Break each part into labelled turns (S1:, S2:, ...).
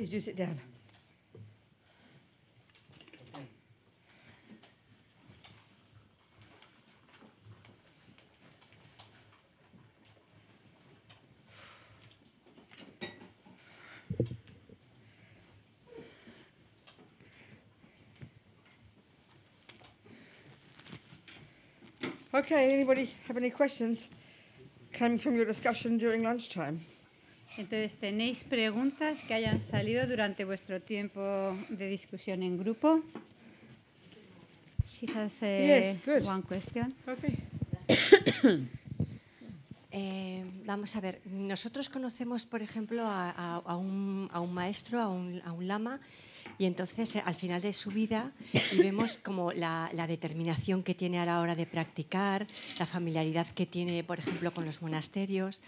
S1: Please do sit down. Okay, anybody have any questions coming from your discussion during lunchtime?
S2: Entonces, ¿tenéis preguntas que hayan salido durante vuestro tiempo de discusión en grupo? Sí, eh, yes,
S3: eh, vamos a ver, nosotros conocemos, por ejemplo, a, un, maestro, a un, lama, y entonces eh, al final de su vida vemos como la, determinación que tiene a la hora de practicar, la familiaridad que tiene, por ejemplo, con los monasterios.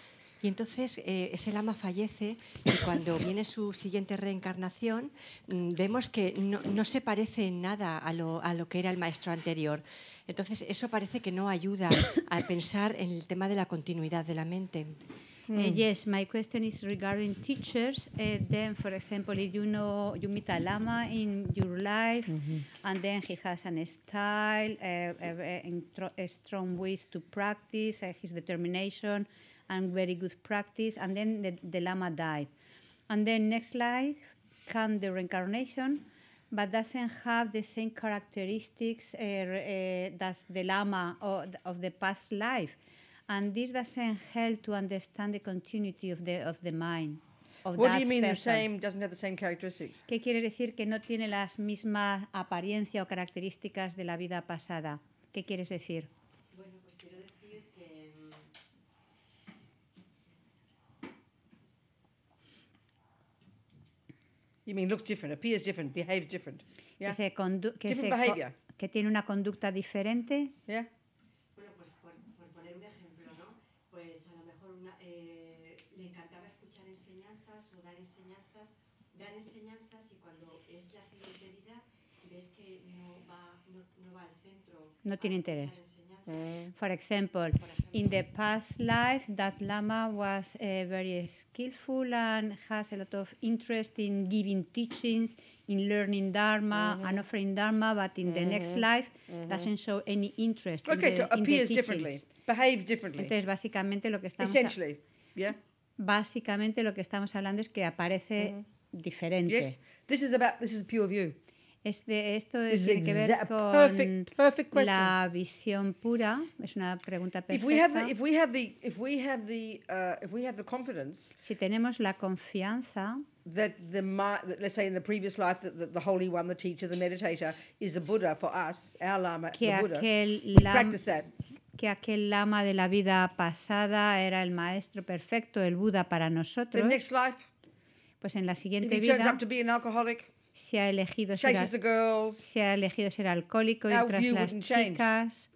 S3: Y entonces eh, ese lama fallece y cuando viene su siguiente reencarnación mm, vemos que no, se parece en nada a lo, a lo que era el maestro anterior. Entonces eso parece que no ayuda a pensar en el tema de la continuidad de la mente. Mm. Eh, yes, my question is
S2: regarding teachers. Uh, then, for example, if you know you lama in your life, mm-hmm. and then he has an style, uh, a, strong ways to practice, his determination, and very good practice, and then the, the Lama died. And then next life comes the reincarnation, but doesn't have the same characteristics as uh, uh, the Lama of, of the past life. And this doesn't help to understand the continuity of the, of the mind. What do you mean the same doesn't have the same characteristics? ¿Qué quiere decir que no tiene las mismas apariencia o características de la vida pasada? ¿Qué quieres decir?
S1: You mean looks different, appears different, behaves different.
S2: Yeah. Que, se que, different se behavior. que tiene una conducta diferente. Yeah.
S3: Bueno, pues por, por, poner un ejemplo, ¿no? Pues a lo mejor una, eh, le encantaba escuchar enseñanzas o dar enseñanzas, dar enseñanzas y cuando es la
S2: siguiente vida ves que no va, no, no va al centro. No tiene interés. Mm. For example, in the past life, that Lama was uh, very skillful and has a lot of interest in giving teachings, in learning Dharma mm-hmm. and offering Dharma, but in the next mm-hmm. life mm-hmm. doesn't show any interest. Okay, in the, so appears differently, behave differently. Entonces, básicamente lo que estamos. Essentially, yeah. Básicamente lo que estamos hablando es que aparece diferente. Yes, this is about this is pure view. Este, esto tiene que ver con perfect, perfect la visión pura. Es una pregunta perfecta. Si tenemos la confianza
S1: that the let's say in the previous life that the, the, holy one the teacher the meditator is the buddha for us our lama que the buddha we practice that
S2: que aquel lama de la vida pasada era el maestro perfecto el buda para nosotros the next life pues en la siguiente if he vida turns up to
S1: be an alcoholic
S2: se ha elegido ser, al, ha elegido ser alcohólico y tras las chicas,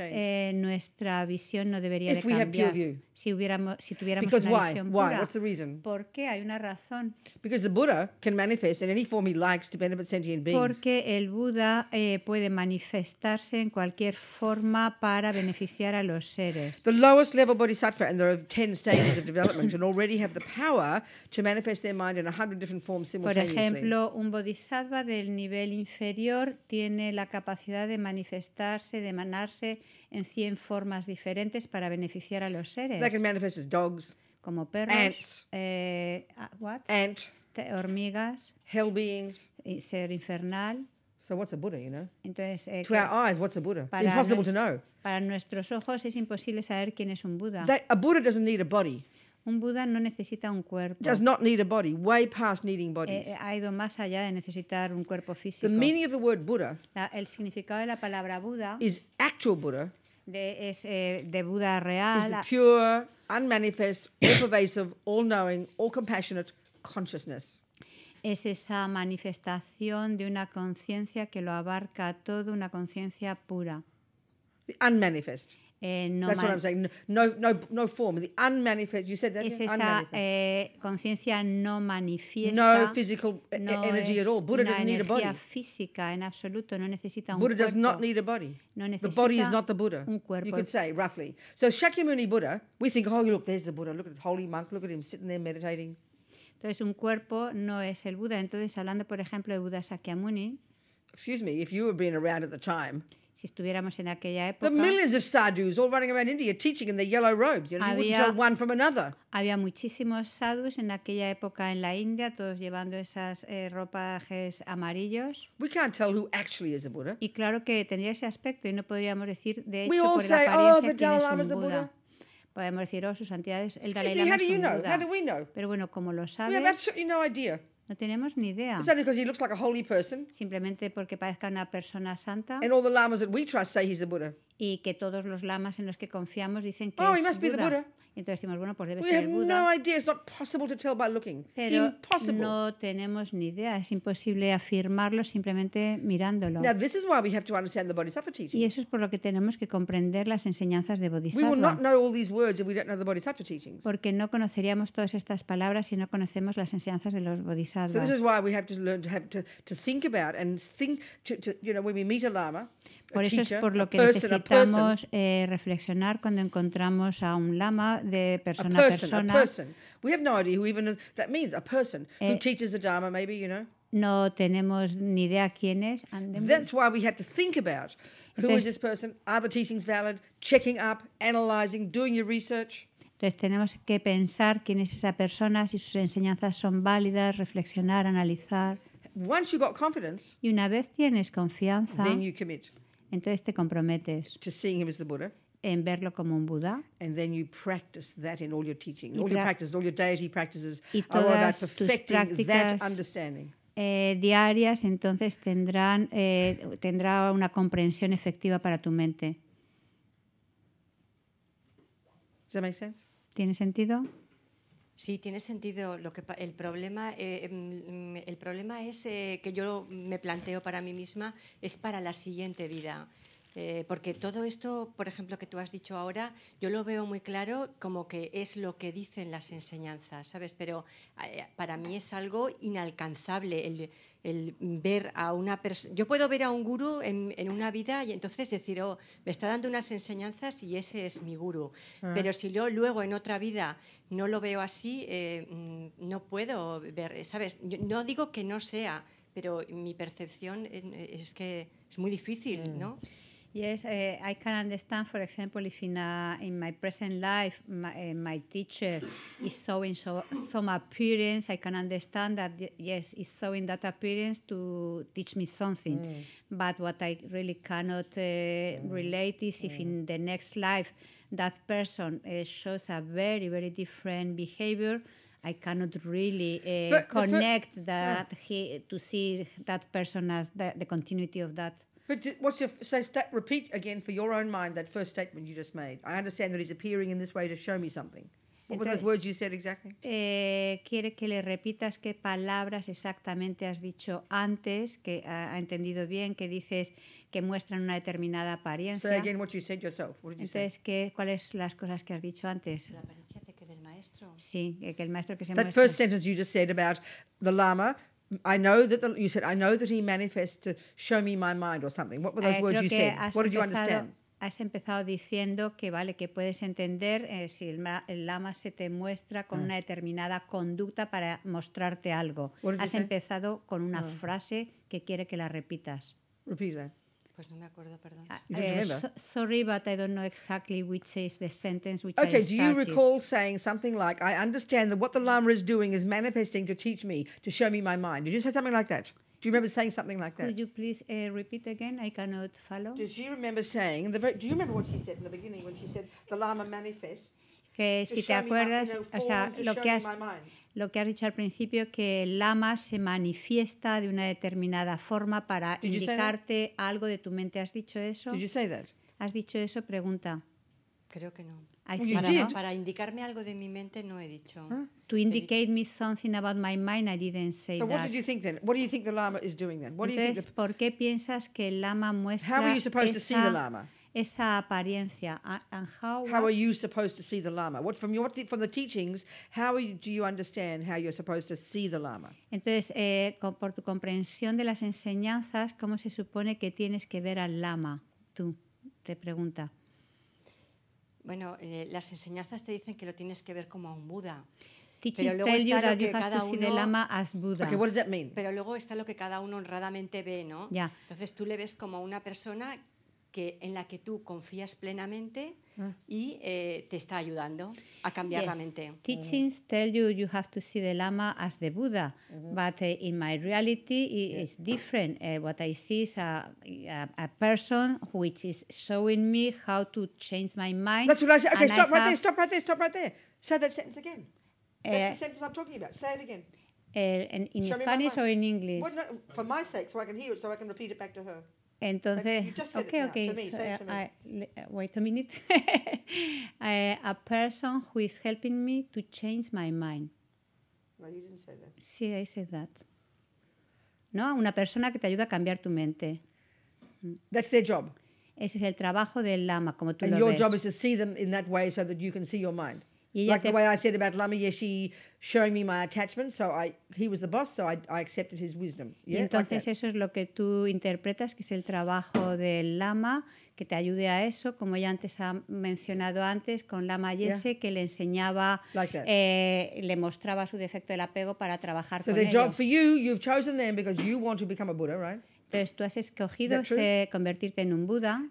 S2: eh, nuestra visión no debería If de cambiar. Si, hubiéramos, si tuviéramos Because una visión why? pura. What's the ¿Por qué? Hay una razón.
S1: Because the Buddha can manifest in any form he likes to benefit sentient beings.
S2: Porque el Buda eh, puede manifestarse en cualquier forma para beneficiar a los seres.
S1: The lowest level bodhisattva, and there are 10 stages of development, and already have the power to manifest their mind in 100 different forms simultaneously. Por ejemplo,
S2: un bodhisattva del nivel inferior tiene la capacidad de manifestarse, de manarse en 100 formas diferentes para beneficiar a los seres. can manifest dogs, como perros, ants, eh, what? Ant, hormigas, hell beings, ser infernal. So what's a Buddha, you know? Entonces, eh, to our eyes, what's a Buddha? Impossible to know. Para nuestros ojos es imposible saber quién es un Buda. a Buddha doesn't need a body. Un Buda no necesita un cuerpo. Does not
S1: need a body, way past needing eh, bodies. Eh, ha
S2: ido más allá de necesitar un cuerpo físico. The meaning
S1: of the word Buddha
S2: la, el significado de la palabra Buda is
S1: actual Buddha.
S2: De, es eh, de Buda real. Is the pure, unmanifest, all pervasive, all knowing, all compassionate consciousness. Es esa manifestación de una conciencia que lo abarca todo, una conciencia pura. The unmanifest. Eh, no, That's what I'm saying. No, no, no form. The unmanifest. You said that. Es esa eh, conciencia no manifiesta. No physical eh, no energy at all. Buddha doesn't need a body. física en absoluto. No necesita un Buddha cuerpo. does not need a body. No necesita the body is not the Buddha. Un cuerpo. You could say roughly. So Shakyamuni Buddha, we think, oh look, there's the Buddha. Look at the holy monk. Look at him sitting there meditating. Entonces un cuerpo no es el Buda. Entonces hablando por ejemplo de Buda Shakyamuni.
S1: Excuse me, if you were being around at the time si estuviéramos en aquella época. Había,
S2: había, muchísimos sadhus en aquella época en la India, todos llevando esas eh, ropajes amarillos. We can't tell who actually is a Buddha. Y claro que tendría ese aspecto y no podríamos decir de hecho por la apariencia oh, quién es un Buda. Buddha. Podemos decir, oh, sus santidades, el Dalai Lama es un Buda. Pero bueno, como lo sabes, no idea. No tenemos ni idea. It's only because he looks like a holy person. Simplemente porque parezca una persona santa. And all the lamas that we trust say he's the Buddha. Y que todos los lamas en los que confiamos dicen que oh, es he must Buda. Be the Buddha. Entonces decimos, bueno, pues debe We ser have Buda. No idea. It's not possible to tell by looking. Pero impossible. no tenemos ni idea, es imposible afirmarlo simplemente mirándolo. Now this is why we have to understand the Bodhisattva teaching. Y eso es por lo que tenemos que comprender las enseñanzas de Bodhisattva. We will not all these words if we don't know the Bodhisattva teachings. Porque no conoceríamos todas estas palabras si no conocemos las enseñanzas de los Bodhisattvas. So this is
S1: why we have to learn to have to, to think about and think to, to you know when we meet a lama. Por eso es por lo que necesitamos
S2: eh, reflexionar cuando encontramos a un lama de persona a persona. No tenemos ni idea quién es. That's
S1: why we have to think about who Entonces, is this person, are the teachings valid, checking
S2: up, analyzing, doing your research. Entonces tenemos que pensar quién es esa persona, si sus enseñanzas son válidas, reflexionar, analizar. Once you got confidence, y una vez tienes confianza, then you commit. Entonces te comprometes
S1: to seeing him as the Buddha. en verlo como un Buda. And then you practice that in all your teaching, all your practices, all your deity practices
S2: y todas are about perfecting that understanding. Eh, diarias, entonces tendrán, eh, tendrá una comprensión efectiva para tu mente. Does that make sense? ¿Tiene sentido?
S3: Sí, tiene sentido. Lo que el problema, eh, mm, el problema es eh, que yo me planteo para mí misma es para la siguiente vida. Eh, porque todo esto, por ejemplo, que tú has dicho ahora, yo lo veo muy claro como que es lo que dicen las enseñanzas, ¿sabes? Pero eh, para mí es algo inalcanzable el, ver a una persona. Yo puedo ver a un gurú en, una vida y entonces decir, oh, me está dando unas enseñanzas y ese es mi gurú. Ah. Pero si yo luego en otra vida no lo veo así, eh, mm, no puedo ver, ¿sabes? no digo que no sea, pero mi percepción es que es muy
S2: difícil, mm. ¿no? Yes, uh, I can understand. For example, if in uh, in my present life, my, uh, my teacher is showing so, some appearance, I can understand that yes, is showing that appearance to teach me something. Mm. But what I really cannot eh, mm. relate is if mm. in the next life that person shows a very very different behavior. I cannot really connect ah. that yeah. he to see that person as the, the continuity of that
S1: but what's your so st- repeat again for your own mind that first statement you just made? I understand that he's appearing in this way to show me something. What Entonces, were those words you said exactly?
S2: Eh, quiere que le repitas qué palabras exactamente has dicho antes, que ha, entendido bien, que dices que muestran una determinada apariencia. Say again, what you said yourself. What did you Entonces, ¿qué, ¿cuáles las cosas que has dicho antes? La apariencia
S3: de que del maestro.
S2: Sí, que el maestro que se That muestra.
S3: first
S1: sentence you just said about the lama I know that you said I know that he manifests to show me my mind or something. What were those eh, words you said? What did you understand?
S2: Has empezado diciendo que vale que puedes entender eh, si el, lama se te muestra con ah. una determinada conducta para mostrarte algo. Has empezado con una ah. frase que quiere que la repitas. Repeat that.
S3: Pues no me acuerdo, perdón. Ah,
S2: you don't eh, So, sorry, but I don't know exactly which is the sentence which okay, I do you recall
S1: saying something like, I understand that what the Lama is doing is manifesting to teach me, to show me my mind? Did you say something like that? Do you remember saying something like that? Could you please uh, repeat again? I cannot follow. Does she remember saying, the very, do you remember what she said in the beginning when she said, the Lama manifests?
S2: que si te acuerdas, o sea, lo que, has, lo que has dicho al principio, que el lama se manifiesta de una determinada forma para indicarte algo de tu mente. ¿Has dicho eso? ¿Has dicho eso? Pregunta.
S3: Creo que no. Para, para, indicarme algo de mi mente no he dicho. Huh? To indicate
S2: me something about my mind, I didn't say so that. So what did you
S3: think then? What do you think the lama is doing then? What Entonces, do you think
S2: ¿por qué piensas que el lama muestra How esa esa apariencia. how, are you
S1: supposed to see the Lama? What from your from the teachings? How do you understand how you're supposed to see the Lama?
S2: Entonces, eh, por tu comprensión de las enseñanzas, cómo se supone que tienes que ver al Lama. Tú te pregunta.
S3: Bueno, eh, las enseñanzas te dicen que lo tienes que ver como a un Buda. Pero luego está lo que cada uno, Pero luego está lo que cada uno honradamente ve, ¿no? Entonces tú le ves como una persona que, en la que tú confías plenamente mm. y eh, te está ayudando a cambiar la mente. Teachings
S2: mm. tell you you have to see the Lama as the Buddha, mm-hmm. but eh, in my reality it is different. Eh, what I see is a, a, person which is showing me how to change my mind. That's what I said. Okay, stop right there,
S1: stop right there, stop right there. Say that sentence again. That's the eh, sentence I'm talking about. Say it again.
S2: in, in Spanish or in English?
S1: for my sake, so I can hear it, so I can repeat it back to her.
S2: Entonces, okay, okay. Eh, I, eh, wait a minute. Eh, a person who is helping me to change my mind.
S1: No, you didn't say that.
S2: Sí, I said that. No, una persona que te ayuda a cambiar tu mente. Mm. That's their job. Ese es el trabajo del lama, como tú And lo your job is to
S1: see them in that way so that you can see your mind. Yeah, lo like the way I said about Lummy, yeah, showing me my attachment, so I he was the boss, so I, I accepted his wisdom. entonces
S2: eso es lo que tú interpretas, que es el trabajo del lama, que te ayude a eso, como ya antes ha mencionado antes con lama Yeshe, que le enseñaba, eh, le mostraba su defecto del apego para trabajar con él. So
S1: you've chosen them because you want to become a Buddha, right? Entonces tú
S2: has escogido
S1: convertirte en un Buda.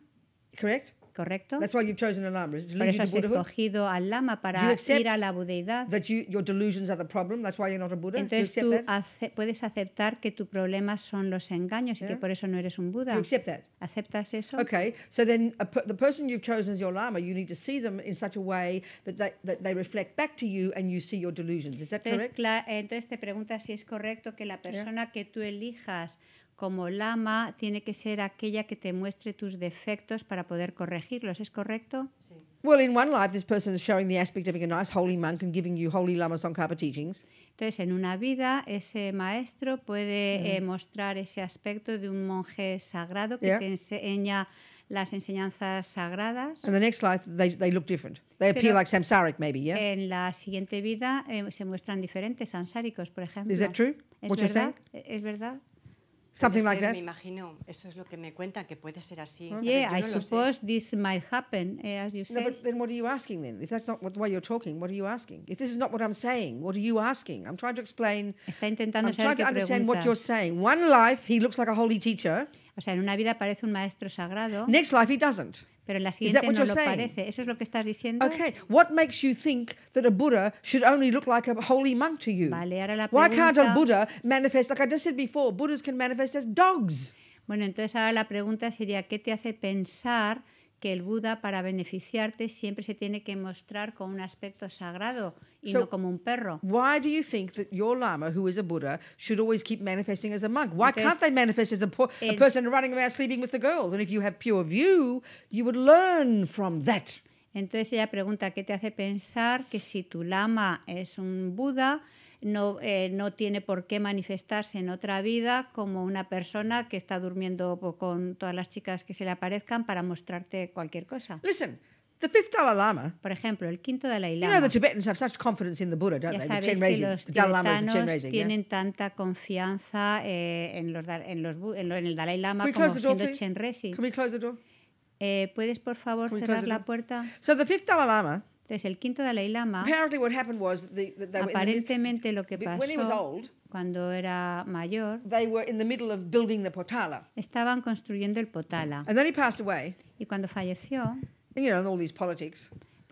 S1: Correct. ¿Correcto? That's why you've chosen a lama. Is Por eso has escogido
S2: al lama para ir a la
S1: budeidad. That you, your delusions are the problem. That's
S2: why you're not a Buddha. Entonces tú ace puedes aceptar que tu problema son los engaños yeah. y que por eso no eres un Buda. Do you accept that? ¿Aceptas eso? Okay.
S1: So then a, the person you've chosen as your lama, you need to see them in such a way that they, that they reflect back to you and you see your delusions. Is that entonces,
S2: correct? Entonces te preguntas si es correcto que la persona yeah. que tú elijas como lama tiene que ser aquella que te muestre tus defectos para poder corregirlos, ¿es correcto? Sí.
S1: Well, in one life, this person is showing the aspect of being a nice holy monk and giving you holy Lama Tsongkhapa teachings.
S2: Entonces, en una vida, ese maestro puede eh, mm. eh, mostrar ese aspecto de un monje sagrado que yeah. te enseña las enseñanzas sagradas. And
S1: the next life, they,
S2: they look different.
S1: They appear like samsaric, maybe, yeah.
S2: En la siguiente vida eh, se muestran diferentes samsáricos, por ejemplo. Is that true? ¿Es What verdad?
S3: ¿Es verdad? something like that. Me imagino, eso es lo que me cuentan, que puede ser así. -hmm. Yeah, no I suppose
S2: this might happen, eh, as you say. No,
S3: but
S1: then what are you asking then? If that's not what, why you're talking, what are you asking? If this is not what I'm saying, what are you asking? I'm trying to explain. Está intentando I'm trying to understand pregunta. what you're
S2: saying. One life, he looks like a holy teacher. O sea, en una vida parece un maestro sagrado. Next life he doesn't. Pero en la siguiente no lo saying? parece. ¿Eso es lo que estás diciendo? Okay.
S1: What makes you think that a Buddha should only look like a holy monk to you?
S2: Vale, ahora la pregunta... Why can't a Buddha manifest like I just said before? Buddhas can manifest as dogs. Bueno, entonces ahora la pregunta sería ¿qué te hace pensar? que el Buda para beneficiarte siempre se tiene que mostrar con un aspecto sagrado y no como un perro. Why do you think
S1: that your lama, who is a Buddha, should always keep manifesting as a monk? Why can't they manifest as a, a person
S2: running around sleeping with the girls? And if you have pure view, you would learn from that. Entonces ella pregunta, ¿qué te hace pensar que si tu lama es un Buda, no, eh, no tiene por qué manifestarse en otra vida como una persona que está durmiendo con todas las chicas que se le aparezcan para mostrarte cualquier cosa. Listen. The fifth
S1: Dalai Lama. Por ejemplo, el quinto Dalai Lama. You know the Tibetans have such confidence in the Buddha, don't ya they? The Los the Dalai Lama is the raising. Tienen
S2: tanta confianza eh, en, los, en, los, en, el Dalai Lama como siendo Eh, ¿Puedes, por favor, cerrar la puerta? So the fifth Dalai Lama. Entonces, el quinto Dalai Lama, aparentemente lo que pasó cuando era mayor, estaban construyendo el Potala. Y cuando falleció,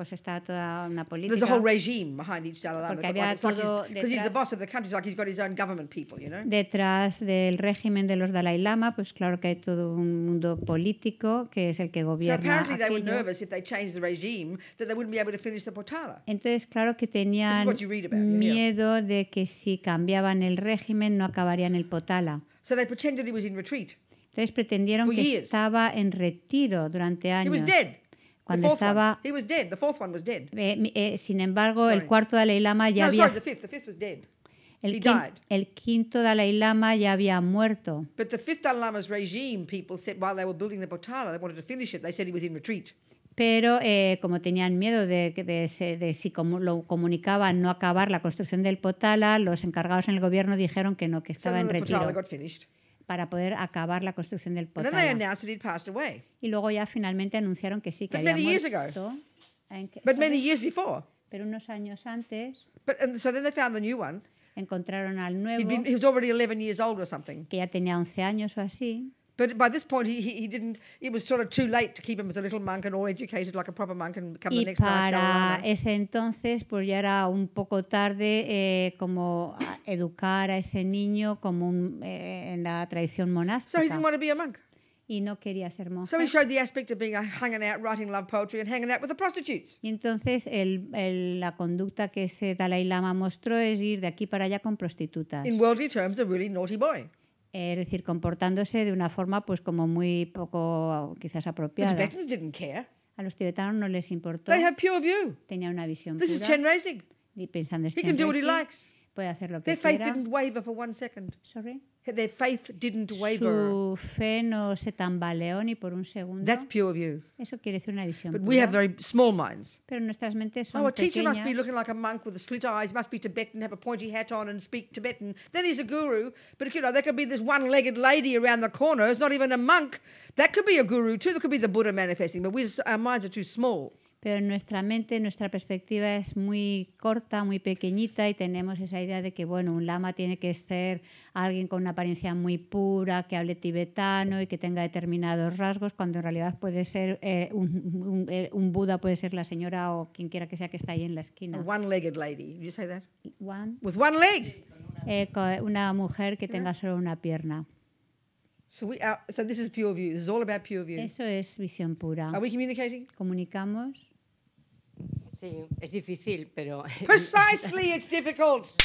S2: pues está toda una política. There's a whole regime behind each Dalai Lama. Because like he's the
S1: boss of the country, like he's got his own government people, you know.
S2: Detrás del régimen de los Dalai Lama, pues claro que hay todo un mundo político que es el que gobierna. So apparently aquello. they were
S1: nervous if they changed the regime that they wouldn't be able to finish the Potala.
S2: Entonces claro que tenían about, miedo yeah. de que si cambiaban el régimen no acabarían el Potala. So they pretended
S1: he was in retreat.
S2: Entonces pretendieron que estaba en retiro durante años. He was dead cuando estaba.
S1: He was dead. The fourth one was dead.
S2: Eh, eh, sin embargo, sorry. el cuarto Dalai Lama ya no, había. Sorry, the
S1: fifth. The fifth was dead.
S2: El, He quin, died. el quinto Dalai Lama ya había muerto.
S1: But the fifth Dalai Lama's regime, people said while they were building the Potala, they wanted to finish it. They said he was in retreat
S2: pero eh, como tenían miedo de, de, de, de si como lo comunicaban no acabar la construcción del Potala, los encargados en el gobierno dijeron que no, que estaba so en retiro para poder acabar la construcción del pozo Y luego ya finalmente anunciaron que sí, que había muerto. Pero unos años antes. Encontraron al nuevo. Que ya tenía 11 años o así.
S1: But by this point, he, he, he, didn't. It was sort of too late to keep him as a little monk and all educated like a proper monk and become y the next para
S2: ese entonces, pues ya era un poco tarde eh, como educar a ese niño como un, eh, en la tradición monástica. So he didn't want to be a monk. y no quería ser monje. Y entonces el, el, la conducta que ese Dalai Lama mostró es ir de aquí para allá con prostitutas. In
S1: worldly terms, a really naughty boy
S2: es decir, comportándose de una forma pues como muy poco quizás apropiada. A los tibetanos no les importó. Tenían Tenía una visión pura. Y pensando esto, Puede hacer lo que quiera.
S1: Their faith didn't waver.
S2: Su fe no se tambaleó ni por un segundo. That's pure view. Eso quiere decir una visión But pura. we have very small minds.
S1: Pero nuestras mentes son oh, teacher must be looking like a monk with a slit eyes, must be Tibetan, have a pointy hat on and speak Tibetan. Then he's a guru. But you know, there could be this one-legged lady around the corner who's not even a monk. That could be a guru too. That could be the Buddha manifesting. But we, our minds are too small.
S2: pero nuestra mente, nuestra perspectiva es muy corta, muy pequeñita y tenemos esa idea de que, bueno, un lama tiene que ser alguien con una apariencia muy pura, que hable tibetano y que tenga determinados rasgos, cuando en realidad puede ser eh, eh, un, Buda, puede ser la señora o quien quiera que sea que está ahí en la esquina. una mujer que tenga solo una pierna. Eso es visión pura. Are we Comunicamos.
S3: Sí, es difícil, pero... Precisely, it's difficult.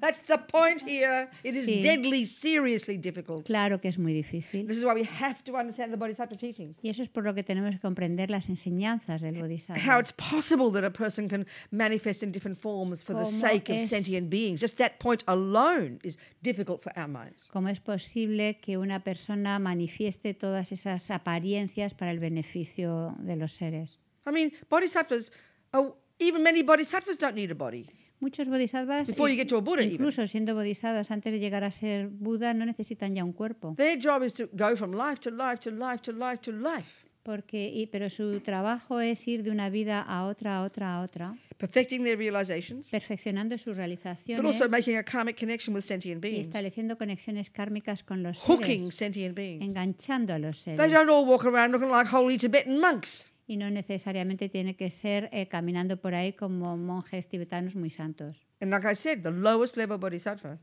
S3: That's the point here. It is sí. deadly,
S2: seriously difficult. Claro que es muy difícil. This is why we
S1: have to understand the Bodhisattva teachings.
S2: Y eso es por lo que tenemos que comprender las enseñanzas del Bodhisattva. How it's
S1: possible that a person can manifest in different forms for Como the sake of sentient beings. Just that point
S2: alone is difficult for our minds. Cómo es posible que una persona manifieste todas esas apariencias para el beneficio de los seres.
S1: I mean, bodhisattvas are Even many bodhisattvas don't need a body.
S2: Muchos bodhisattvas, Before you get to a Buddha, incluso even. siendo bodhisattvas antes de llegar a ser Buda, no necesitan ya un cuerpo. Their job is to go from life to life to life to life to life. Porque, y, pero su trabajo es ir de una vida a otra, a otra, a otra. Perfecting their realizations, perfeccionando sus realizaciones. But also making a karmic connection with sentient beings. Y estableciendo conexiones kármicas con los seres. Hooking Sentient beings. Enganchando a los seres. They don't all walk around looking like holy Tibetan monks y no necesariamente tiene que ser eh, caminando por ahí como monjes tibetanos muy santos.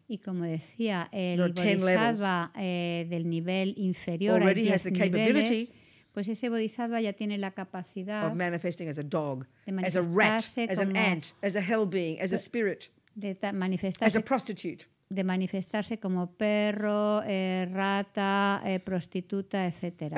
S2: y como decía, el bodhisattva eh, del nivel inferior pues ese bodhisattva ya tiene la capacidad as a dog, de manifestarse as a rat, as an ant, as a hell being, spirit, as a pues, prostitute como perro, eh, rata, prostituta, etcétera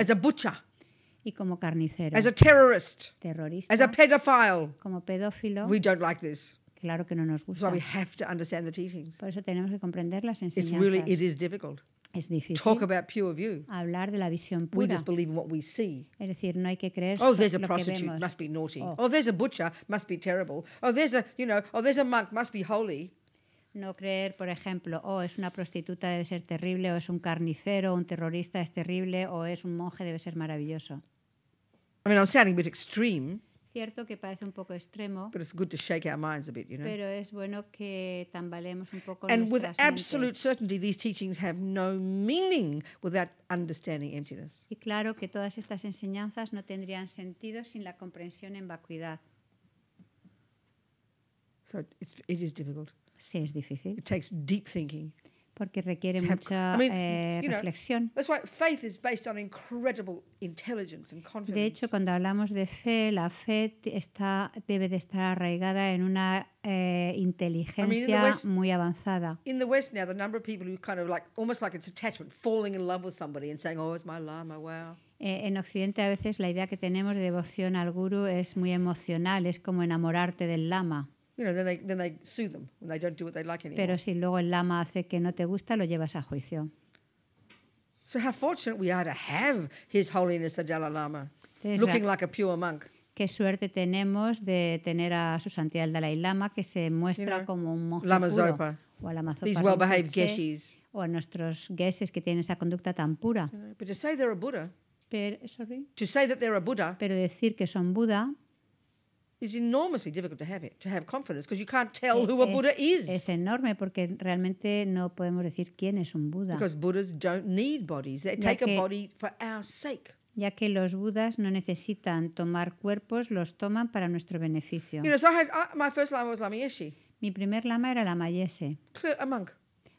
S2: y como carnicero, as a terrorist, terrorista, as a pedophile. como pedófilo. We don't like this. Claro que no nos gusta. So we have to understand the teachings. Por eso tenemos que comprender las It's really it is difficult.
S1: Es difícil Talk
S2: about pure view. hablar de la visión We just believe in what we see. Es decir, no hay que creer Oh, there's a lo que prostitute, vemos. must
S1: be naughty. Oh. oh, there's a butcher, must be terrible. Oh, there's a, you know, oh, there's a monk, must be holy.
S2: No creer, por ejemplo, oh, es una prostituta, debe ser terrible, o es un carnicero, un terrorista, es terrible, o es un monje, debe ser maravilloso.
S1: I mean, I'm sounding a bit extreme.
S2: Cierto que parece un poco extremo. But it's good to shake our minds a bit, you know. Pero es bueno que tambaleemos un poco And with mentes. absolute
S1: certainty, these teachings have no meaning without understanding emptiness.
S2: Y claro que todas estas enseñanzas no tendrían sentido sin la comprensión en vacuidad.
S1: So it's, it is difficult. Sí, es difícil. It takes deep thinking. porque requiere mucha eh, reflexión. De hecho,
S2: cuando hablamos de fe, la fe está, debe de estar arraigada en una eh, inteligencia muy avanzada. en Occidente a veces la idea que tenemos de devoción al guru es muy emocional, es como enamorarte del lama.
S1: You know, then they, then they sue them when they don't do what they like anymore. Pero si
S2: luego el lama hace que no te gusta, lo llevas a juicio.
S1: So how fortunate we are to have His Holiness the Dalai Lama, Entonces, looking like a pure monk.
S2: Qué suerte tenemos de tener a su santidad el Dalai Lama que se muestra you know, como un monje Lama puro. Zopa. O a Lama Zopa. These well-behaved geshis. O a nuestros geshes que tienen esa conducta tan pura. You know, but to say they're a Buddha,
S1: pero, sorry,
S2: to say that they're a Buddha, pero decir que son Buda
S1: is enormously difficult to have it, to have confidence, because you can't tell e who a Buddha is. Es
S2: enorme porque realmente no podemos decir quién es un Buda. Because
S1: Buddhas don't need bodies; they take a body for
S2: our sake. ya que los budas no necesitan tomar cuerpos, los toman para nuestro beneficio. You
S1: know, so I had, I, uh, my first lama was Lama Yeshe.
S2: Mi primer lama era Lama Yeshe.
S1: A monk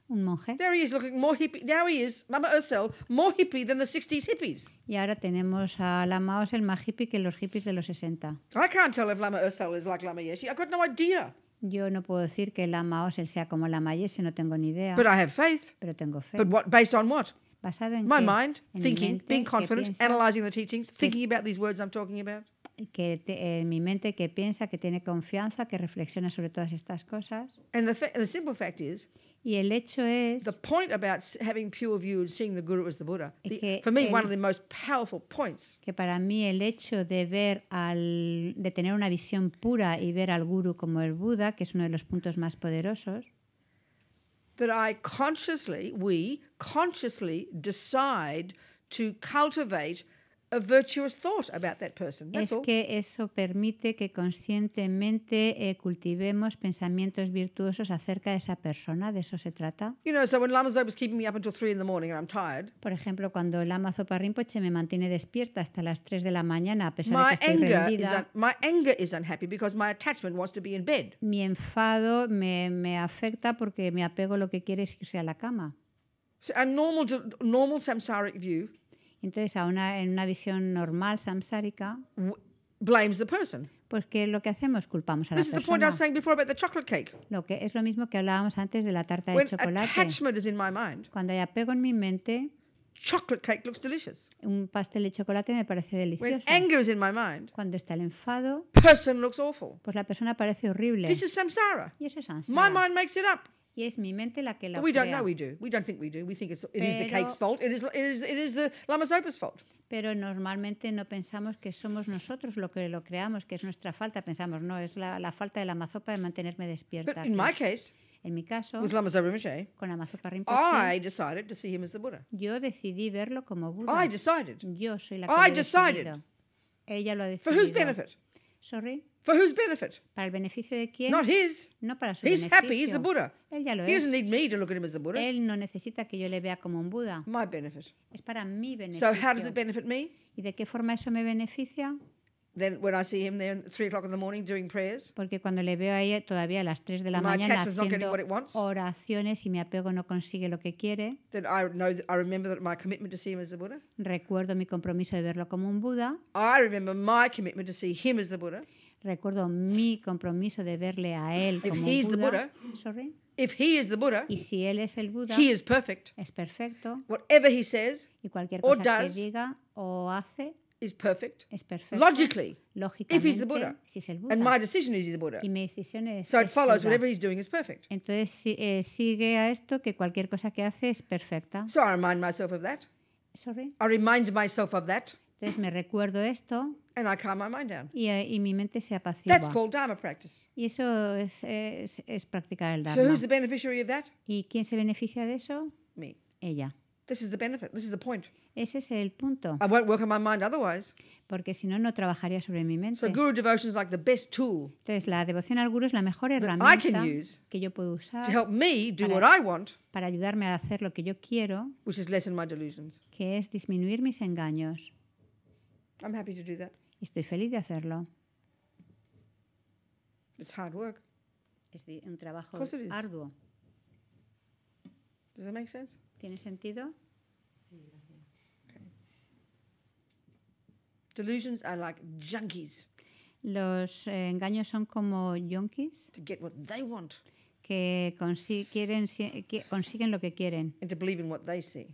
S1: un monje. There he is looking more hippie. Now he is Lama Ursel, more hippie than the 60s hippies.
S2: Y ahora tenemos a Lama Ursel más hippie que los hippies de los 60. I
S1: can't tell if Lama Ursel is like Lama Yeshe. I've got no idea.
S2: Yo no puedo decir que Lama Ursel sea como Lama Yeshe, no tengo ni idea. But I have faith. Pero tengo fe. But what based on what? Basado en My qué? mind, en thinking, mente, being confident, analyzing the teachings, thinking
S1: about these words I'm talking about.
S2: que te, en mi mente que piensa, que tiene confianza, que reflexiona sobre todas estas cosas.
S1: And the, the simple fact is, y el hecho es the point about having pure view and seeing the Guru as the Buddha. The, for me, el, one of the
S2: most powerful points. Que para mí el hecho de ver al, de tener una visión pura y ver al Guru como el Buda, que es uno de los puntos más poderosos.
S1: That I consciously, we consciously decide to cultivate es que
S2: eso permite que conscientemente eh, cultivemos pensamientos virtuosos acerca de esa persona, de eso se trata. Por ejemplo, cuando el Lama Zopa Rinpoche me mantiene despierta hasta las 3 de la mañana a pesar de que estoy rendida. my anger is
S1: my wants bed.
S2: Mi enfado me, me afecta porque mi apego lo que quiere es irse a la cama. a normal normal samsaric view entonces, a una, en una visión normal samsárica... Blames the person. Pues que lo que hacemos culpamos a This la persona. Lo que es lo mismo que hablábamos antes de la tarta de When chocolate. Mind, Cuando hay apego en mi mente, chocolate cake looks delicious. Un pastel de chocolate me parece delicioso. When anger is in my mind, cuando está el enfado, person looks awful. Pues la persona parece horrible. This is samsara. Y eso es samsara. My mind makes it up y es mi mente la que la we crea. Pero- normalmente no pensamos que somos nosotros lo que lo creamos, que es nuestra falta. Pensamos, no, es la, falta de la mazopa de mantenerme despierta. En mi caso, with con la mazopa Rinpoche, yo decidí verlo como Buda. Yo soy la que lo decidido. Ella lo ha For decidido. whose Sorry. For whose benefit? ¿Para el beneficio de quién? Not his. No para su he's beneficio. Happy. He's the Buddha. Él ya lo He es. doesn't need me to look at him as the Buddha. Él no necesita que yo le vea como un Buda. My benefit. Es para mi beneficio. So how does it benefit me? ¿Y de qué forma eso me beneficia? Then when I see him there at 3 o'clock in the morning doing prayers.
S1: Porque cuando le veo ahí todavía a las 3 de la mañana haciendo
S2: oraciones y mi apego no consigue lo que quiere.
S1: Then I know that I remember that my commitment to see him as the Buddha.
S2: Recuerdo mi compromiso de verlo como un Buda. I remember my commitment to see him as the Buddha. Recuerdo mi compromiso de verle a él como If Buda. Buddha, sorry. If he is the Buddha, y si él es el Buda, he is perfect. es perfecto. Whatever he says, y cualquier cosa does, que diga o hace, is perfect. Es perfecto. Logically, if he's the Buddha, si es el Buda. and my decision is he's the Buddha. Y mi decisión es so it follows Buda. whatever he's doing is perfect. Entonces si, eh, sigue a esto que cualquier cosa que hace es perfecta. So I remind myself of that. Sorry. I remind myself of that. Entonces me recuerdo esto
S1: eh,
S2: Y, mi mente se apacigua. Y eso es, practicar el dharma. ¿Y quién se beneficia de eso? Ella. Ese es el punto. Porque si no, no trabajaría sobre mi mente. Entonces, la devoción al guru es la mejor herramienta que yo puedo usar para, ayudarme a hacer lo que yo quiero, que es disminuir mis engaños. I'm happy to do that. Y estoy feliz de hacerlo. It's hard work. Es un trabajo arduo. Does that make sense? ¿Tiene sentido? Sí, gracias. Okay.
S1: Delusions are like junkies.
S2: Los eh, engaños son como junkies. To get what they want. Que consi quieren, que consiguen lo que quieren. And to believe in what they see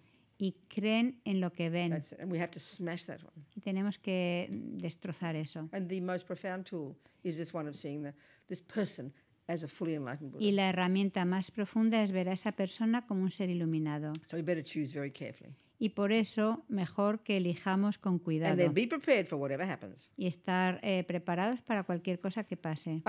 S2: y creen en lo que ven. and we have to smash that one. Y tenemos que destrozar eso. And the most profound tool is
S1: this one of seeing the, this person as a fully enlightened Buddha. Y la
S2: herramienta más profunda es ver a esa persona como un ser iluminado.
S1: So we better choose very carefully
S2: y por eso mejor que elijamos con cuidado. Y estar eh, preparados para cualquier cosa que pase.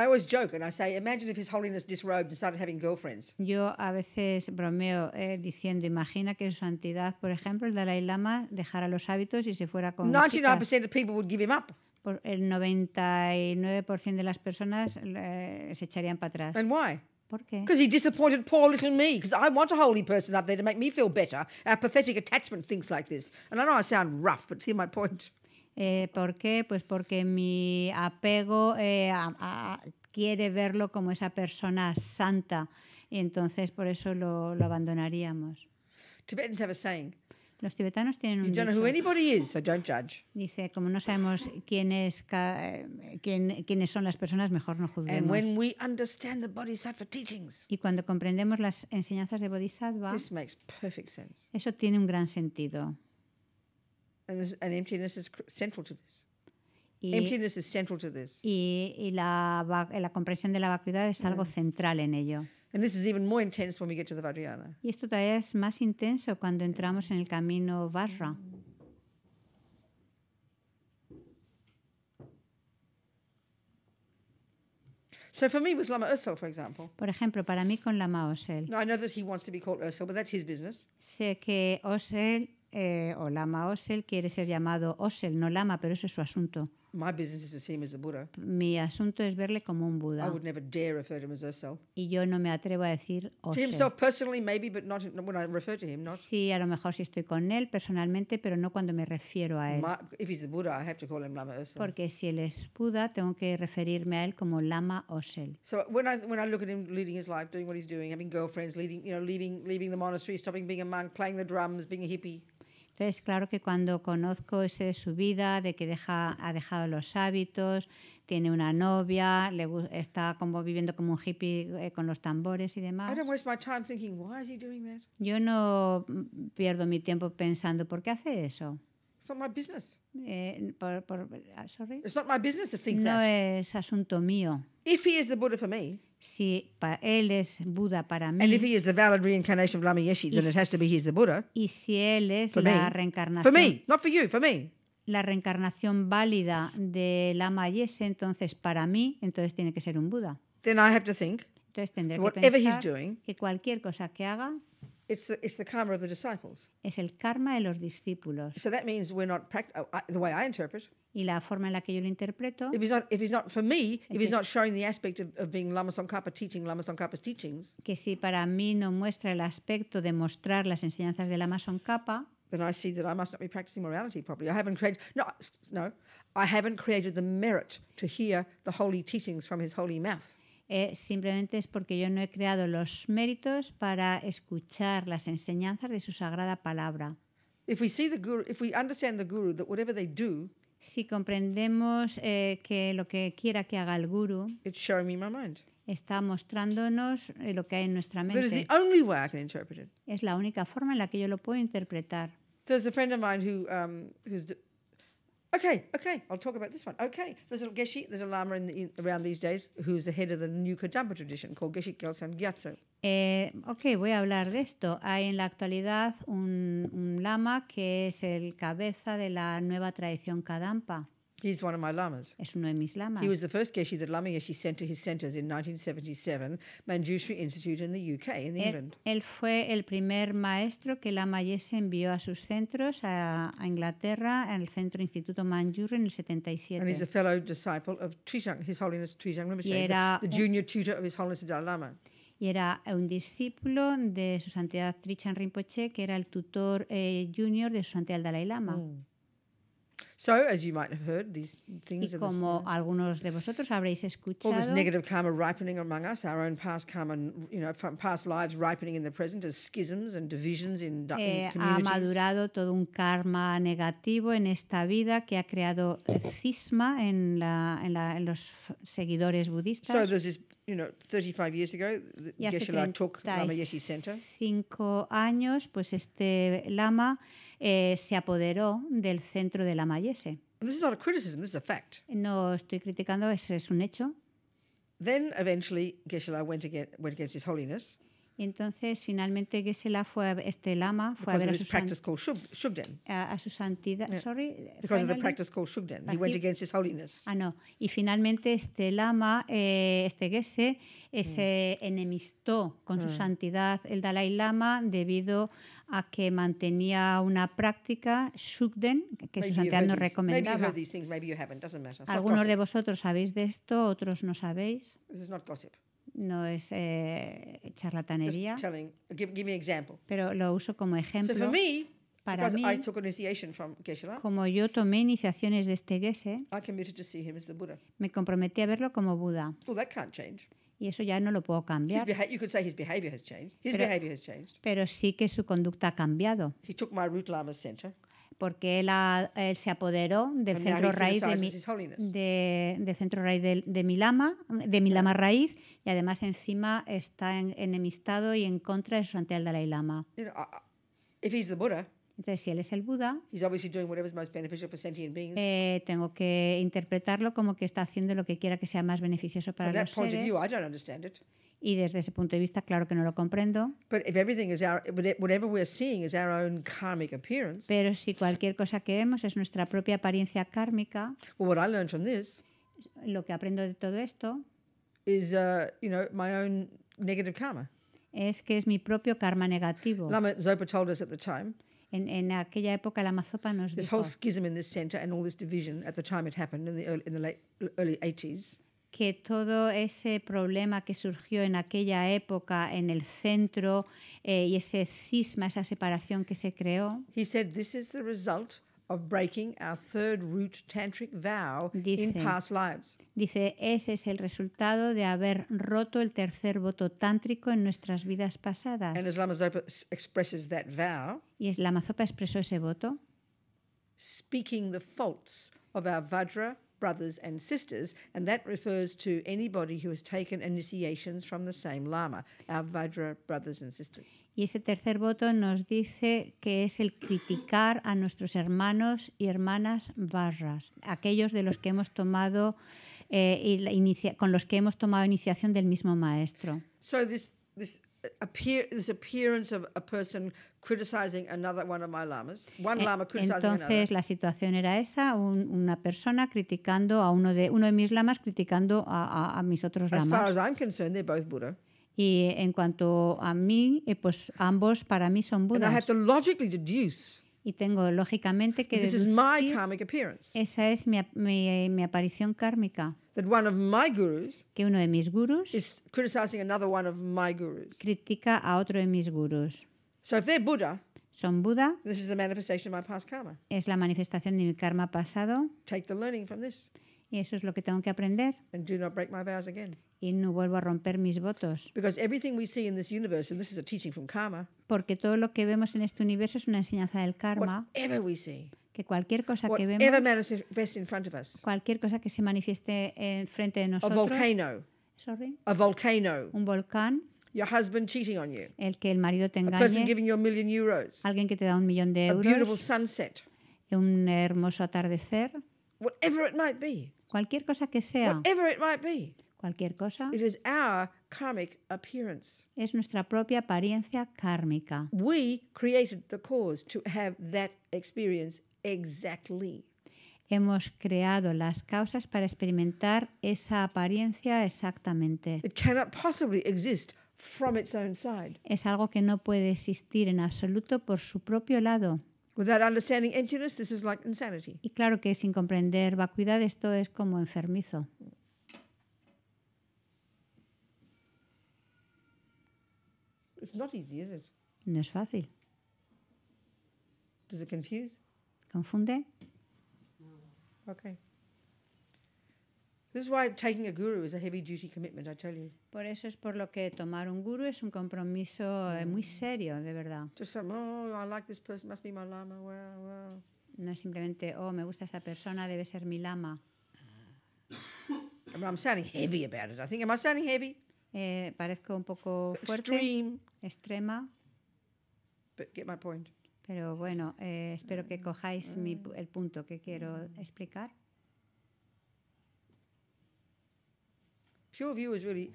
S2: Yo a veces bromeo eh, diciendo, imagina que su santidad, por ejemplo, el Dalai Lama dejara los hábitos y se fuera con 99% Por el 99% de las personas eh, se echarían para atrás. por why? ¿Por qué? Because he disappointed poor little me. Because
S1: I want a holy person up there to make me feel better. Our pathetic attachment thinks like this. And I know I sound rough,
S2: but see my point. Eh, ¿Por qué? Pues porque mi apego eh, a, a, quiere verlo como esa persona santa. Y entonces por eso lo, lo abandonaríamos. Tibetans have a saying. Los tibetanos tienen un. Dicho, is, judge. Dice, como no sabemos quién eh, quién, quiénes son las personas, mejor no juzguemos. y cuando comprendemos las enseñanzas de Bodhisattva, eso tiene un gran sentido. Y, la, comprensión de la vacuidad es algo central en ello. Y esto todavía es más intenso cuando entramos en el camino Vajra. Por ejemplo, para mí con Lama Osel Sé que Osel eh, o Lama Osel quiere ser llamado Osel, no Lama, pero eso es su asunto.
S1: My business is the same as the Buddha.
S2: Mi asunto es verle como un Buda. I would never
S1: dare refer to him as Oso.
S2: Y yo no me atrevo a decir Osho. To himself
S1: personally, maybe, but not when I refer to him. Not. Sí,
S2: a lo mejor si estoy con él personalmente, pero no cuando me refiero a él. My,
S1: if he's the Buddha, I have to call him Lama Oso. Porque
S2: si él es Buda, tengo que referirme a él como Lama Osel.
S1: So when I when I look at him leading his life, doing what he's doing, having girlfriends, leading you know, leaving leaving the monastery, stopping being a monk, playing the drums, being a hippie.
S2: Entonces, claro que cuando conozco ese de su vida, de que deja, ha dejado los hábitos, tiene una novia, está como viviendo como un hippie eh, con los tambores y demás. Yo no mm, pierdo mi tiempo pensando por qué hace eso. no es asunto mío si él es Buda para mí. And if he is the valid reincarnation of Lama Yeshe, then it has to
S1: be he's the Buddha.
S2: Y si él es for la me. reencarnación. For me, not for you, for me. La reencarnación válida de Lama Yeshe, entonces para mí, entonces tiene que ser un Buda. Then I have to think. Entonces tendré que pensar he's doing, que cualquier cosa que
S1: haga It's the, it's the karma of the disciples. Es el karma
S2: de los discípulos.
S1: So that means we're not oh, the way I interpret. Y la forma en la que yo lo interpreto. If he's not, if he's not for me, if he's
S2: not showing the aspect of, of being Lama Tsongkhapa teaching Lama Tsongkhapa's teachings. Que si para mí no muestra el aspecto de mostrar las enseñanzas de Lama Tsongkhapa. Then I see that I must not be practicing morality
S1: properly. I haven't created no no, I haven't created the merit to hear the holy teachings
S2: from his holy mouth. Eh, simplemente es porque yo no he creado los méritos para escuchar las enseñanzas de su sagrada palabra. si comprendemos eh, que lo que quiera que haga el guru, está mostrándonos eh, lo que hay en nuestra mente. Es la única forma en la que yo lo puedo interpretar.
S1: there's a friend of mine um, Okay, okay, I'll talk about this one. Okay, there's a Geshe, there's a lama in the, around these days who's the head of the new Kadampa tradition called Geshe Kelsang Gyatso.
S2: Eh, ok, voy a hablar de esto. Hay en la actualidad un, un lama que es el cabeza de la nueva tradición Kadampa. He's one of
S1: my lamas. Es uno de mis lamas. He was the first Geshe that Lama Geshe sent to his centers in 1977, Manjushri Institute in the UK, in England.
S2: Él fue el primer maestro que Lama Geshe envió a sus centros a, a Inglaterra, al centro Instituto Manjushri en el 77. And he's a
S1: fellow disciple of Trijang, His Holiness Trijang Rinpoche, the, the junior tutor of His Holiness Dalai Lama.
S2: y era un discípulo de su santidad Trichan Rinpoche, que era el tutor eh, junior de su santidad Dalai Lama. Mm.
S1: So, as you might have heard, these things y como
S2: algunos de vosotros habréis
S1: escuchado, all this negative karma ripening among us, our own past karma, you know, past lives ripening in the present as schisms and divisions in, eh, in communities. Ha madurado
S2: todo un karma negativo en esta vida que ha creado cisma en, la, en, la, en los seguidores budistas. So there's this
S1: you know, 35 years ago, Geshe-la took Lama Center.
S2: Cinco años, pues este lama eh, se apoderó del centro de la Mayese.
S1: This is not a criticism, this is a fact.
S2: No estoy criticando, ese es un hecho.
S1: Then eventually Geshe-la went, against, went against His Holiness
S2: entonces, finalmente, la fue, este lama fue a ver a su, A, su santidad. Sorry. Because of the practice He went against his holiness. Ah, no. Y finalmente, este lama, eh, este Gese, eh, se mm. enemistó con su mm. santidad el Dalai Lama debido a que mantenía una práctica Shukden, que su santidad no recomendaba. Algunos de vosotros sabéis de esto, otros no sabéis.
S1: This is not gossip
S2: no es eh, charlatanería. Pero lo uso como ejemplo. para mí, como yo tomé iniciaciones de este Geshe, me comprometí a verlo como Buda. Y eso ya no lo puedo cambiar. pero, sí que su conducta ha cambiado porque él, se apoderó del centro raíz, de, mi, de, de, centro raíz de, Milama, de Milama raíz, y además encima está en, enemistado y en contra de su ante Dalai Lama. Entonces, si él es el
S1: Buda, eh,
S2: tengo que interpretarlo como que está haciendo lo que quiera que sea más beneficioso para los seres. Y desde ese punto de vista, claro que no lo comprendo. Pero si cualquier cosa que vemos es nuestra propia apariencia kármica, lo que aprendo de todo esto uh, es que es mi propio karma negativo. Lama Zopa dijo en, aquella época la mazopa nos dijo que todo ese problema que surgió en aquella época en el centro eh, y ese cisma, esa separación que se creó.
S1: He the result of breaking
S2: our third root tantric vow dice, in past lives. Dice, ese es el resultado de haber roto el tercer voto tántrico en nuestras vidas pasadas. And Islamazopa expresses
S1: that vow.
S2: Y Islamazopa expresó ese voto.
S1: Speaking the faults of our Vajra brothers and sisters, and that refers to anybody who has taken initiations from the same Lama, our Vajra brothers and sisters.
S2: Y ese tercer voto nos dice que es el criticar a nuestros hermanos y hermanas Vajras, aquellos de los que hemos tomado eh, con los que hemos tomado iniciación del mismo maestro.
S1: So this, this appear this appearance of a person criticizing another one of my lamas. One eh, lama criticizing Entonces another. la
S2: situación era esa, un, una persona criticando a uno de uno de mis lamas criticando a, a, a mis otros lamas. As far as
S1: I'm concerned, they're both Buddha.
S2: Y en cuanto a mí, eh, pues ambos para mí son Budas. And I have to logically deduce y tengo lógicamente que This is my karmic appearance. esa es mi, mi, eh, mi aparición kármica. That one of my gurus que uno de mis gurus is criticizing another one of my gurus. critica a otro de mis
S1: gurus. So if they're Buddha, son Buda, this is the manifestation of my past karma.
S2: es la manifestación de mi karma pasado. Take the learning from this. Y eso es lo que tengo que aprender. Y no vuelvo a romper mis votos. Porque todo lo que vemos en este universo es una enseñanza del karma. que cualquier cosa que vemos, cualquier cosa que se manifieste enfrente de nosotros, un volcán, el que el marido te engañe, alguien que te da un millón de euros, un hermoso atardecer,
S1: whatever it might be,
S2: Cualquier cosa que sea. Cualquier cosa. Es nuestra propia apariencia kármica. Hemos creado las causas para experimentar esa apariencia exactamente. Es algo que no puede existir en absoluto por su propio lado. Without understanding emptiness, this is like insanity. Y claro que sin comprender vacuidad esto es como enfermizo.
S1: It's not easy, is it?
S2: No es fácil. Does it confuse? ¿Confunde?
S1: Okay. This is why taking a guru is a heavy
S2: duty commitment, I tell you. Por eso es por lo que tomar un guru es un compromiso eh, mm. muy serio, de verdad. Just some, oh, I like this person, must be my lama. Wow, wow. No es simplemente, oh, me gusta esta persona, debe ser mi lama. I mean, I'm sounding heavy about it. I think am I sounding heavy? Eh, parezco un poco fuerte, Extreme. extrema. But get my point. Pero bueno, eh, espero que mm. cojáis mi, mm. el punto que quiero explicar. Pure view is really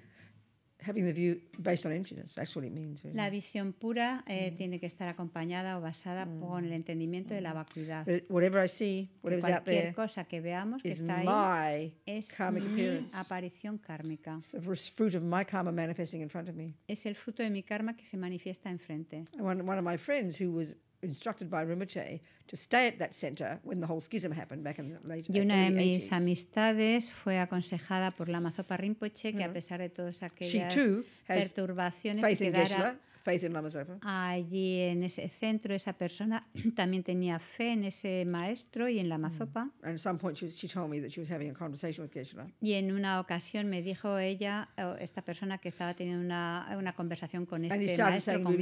S1: having the view based on emptiness. That's what it means. Really. La
S2: visión pura eh, mm. tiene que estar acompañada o basada mm. por el entendimiento mm. de la mm-hmm. vacuidad. But
S1: whatever I see, whatever's out there, cualquier cosa que veamos que está ahí es mi appearance. aparición kármica. It's the fruit of my karma manifesting in front of me.
S2: Es el fruto de mi karma que se manifiesta
S1: enfrente. And one, one of my friends who was instructed by Rinpoche to stay at that center when the whole schism happened back in the late uh, Y una de mis
S2: amistades fue aconsejada por la Mazopa Rinpoche que mm -hmm. a mm-hmm. pesar de todas aquellas perturbaciones que quedara Allí en ese centro esa persona también tenía fe en ese maestro y en la mazopa. Mm. Y en una ocasión me dijo ella, esta persona que estaba teniendo una, una conversación con este maestro, con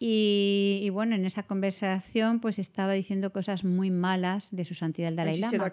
S2: y, y bueno, en esa conversación pues estaba diciendo cosas muy malas de su santidad el Dalai Lama.